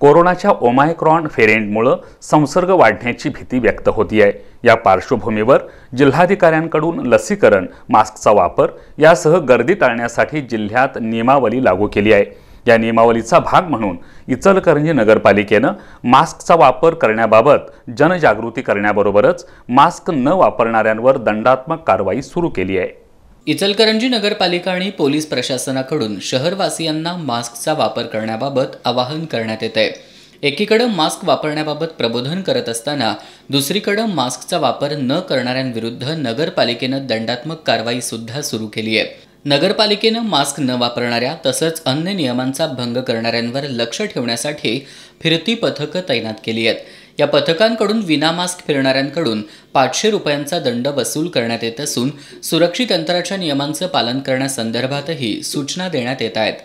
कोरोनाच्या ओमायक्रॉन फेरेंटमुळं संसर्ग वाढण्याची भीती व्यक्त होती आहे या पार्श्वभूमीवर जिल्हाधिकाऱ्यांकडून लसीकरण मास्कचा वापर यासह गर्दी टाळण्यासाठी जिल्ह्यात नियमावली लागू केली आहे या नियमावलीचा भाग म्हणून इचलकरंजी नगरपालिकेनं मास्कचा वापर करण्याबाबत जनजागृती करण्याबरोबरच मास्क न वापरणाऱ्यांवर दंडात्मक कारवाई सुरू केली आहे इचलकरंजी नगरपालिका आणि पोलीस प्रशासनाकडून शहरवासियांना मास्कचा वापर करण्याबाबत आवाहन करण्यात येत आहे एकीकडं मास्क वापरण्याबाबत प्रबोधन करत असताना दुसरीकडं मास्कचा वापर न करणाऱ्यांविरुद्ध नगरपालिकेनं दंडात्मक कारवाई सुद्धा सुरू केली आहे नगरपालिकेनं मास्क न वापरणाऱ्या तसंच अन्य नियमांचा भंग करणाऱ्यांवर लक्ष ठेवण्यासाठी फिरती पथकं तैनात केली आहेत या पथकांकडून विना मास्क फिरणाऱ्यांकडून पाचशे रुपयांचा दंड वसूल करण्यात येत असून सुरक्षित अंतराच्या नियमांचं पालन करण्यासंदर्भातही सूचना देण्यात येत आहेत